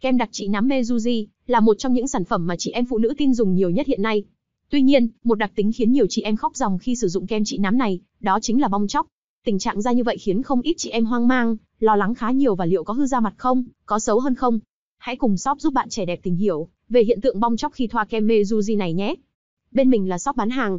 Kem đặc trị nám Mezuji là một trong những sản phẩm mà chị em phụ nữ tin dùng nhiều nhất hiện nay. Tuy nhiên, một đặc tính khiến nhiều chị em khóc ròng khi sử dụng kem trị nám này, đó chính là bong chóc. Tình trạng da như vậy khiến không ít chị em hoang mang, lo lắng khá nhiều và liệu có hư da mặt không, có xấu hơn không. Hãy cùng shop giúp bạn trẻ đẹp tìm hiểu về hiện tượng bong chóc khi thoa kem Mezuji này nhé. Bên mình là shop bán hàng,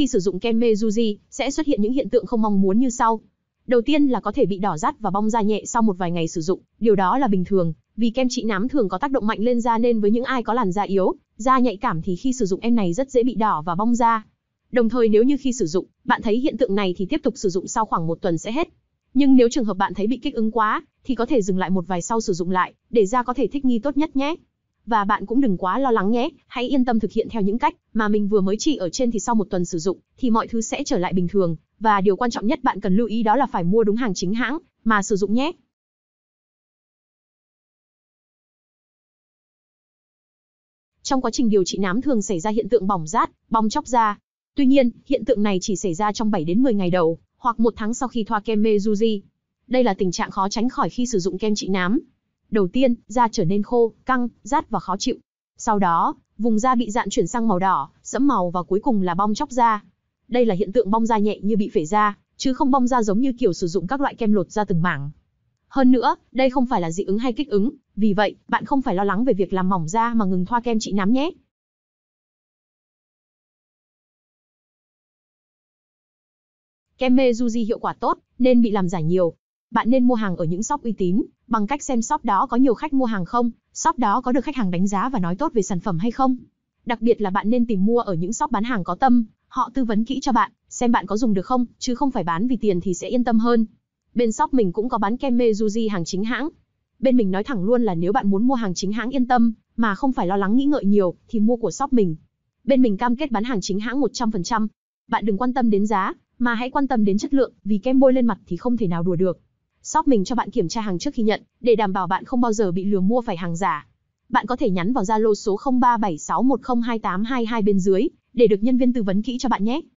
Khi sử dụng kem Meiji, sẽ xuất hiện những hiện tượng không mong muốn như sau. Đầu tiên là có thể bị đỏ rát và bong da nhẹ sau một vài ngày sử dụng, điều đó là bình thường, vì kem trị nám thường có tác động mạnh lên da nên với những ai có làn da yếu, da nhạy cảm thì khi sử dụng em này rất dễ bị đỏ và bong da. Đồng thời nếu như khi sử dụng, bạn thấy hiện tượng này thì tiếp tục sử dụng sau khoảng một tuần sẽ hết. Nhưng nếu trường hợp bạn thấy bị kích ứng quá, thì có thể dừng lại một vài sau sử dụng lại, để da có thể thích nghi tốt nhất nhé. Và bạn cũng đừng quá lo lắng nhé, hãy yên tâm thực hiện theo những cách mà mình vừa mới trị ở trên thì sau một tuần sử dụng thì mọi thứ sẽ trở lại bình thường. Và điều quan trọng nhất bạn cần lưu ý đó là phải mua đúng hàng chính hãng mà sử dụng nhé. Trong quá trình điều trị nám thường xảy ra hiện tượng bỏng rát, bong chóc da. Tuy nhiên, hiện tượng này chỉ xảy ra trong 7 đến 10 ngày đầu, hoặc một tháng sau khi thoa kem Mejuji. Đây là tình trạng khó tránh khỏi khi sử dụng kem trị nám, Đầu tiên, da trở nên khô, căng, rát và khó chịu. Sau đó, vùng da bị dạn chuyển sang màu đỏ, sẫm màu và cuối cùng là bong chóc da. Đây là hiện tượng bong da nhẹ như bị phể da, chứ không bong da giống như kiểu sử dụng các loại kem lột da từng mảng. Hơn nữa, đây không phải là dị ứng hay kích ứng, vì vậy, bạn không phải lo lắng về việc làm mỏng da mà ngừng thoa kem trị nám nhé. Kem Mejuji hiệu quả tốt, nên bị làm giả nhiều, bạn nên mua hàng ở những shop uy tín, bằng cách xem shop đó có nhiều khách mua hàng không, shop đó có được khách hàng đánh giá và nói tốt về sản phẩm hay không. Đặc biệt là bạn nên tìm mua ở những shop bán hàng có tâm, họ tư vấn kỹ cho bạn, xem bạn có dùng được không, chứ không phải bán vì tiền thì sẽ yên tâm hơn. Bên shop mình cũng có bán kem Mezuji hàng chính hãng. Bên mình nói thẳng luôn là nếu bạn muốn mua hàng chính hãng yên tâm, mà không phải lo lắng nghĩ ngợi nhiều, thì mua của shop mình. Bên mình cam kết bán hàng chính hãng 100%. Bạn đừng quan tâm đến giá, mà hãy quan tâm đến chất lượng, vì kem bôi lên mặt thì không thể nào đùa được shop mình cho bạn kiểm tra hàng trước khi nhận, để đảm bảo bạn không bao giờ bị lừa mua phải hàng giả. Bạn có thể nhắn vào Zalo số 0376102822 bên dưới để được nhân viên tư vấn kỹ cho bạn nhé.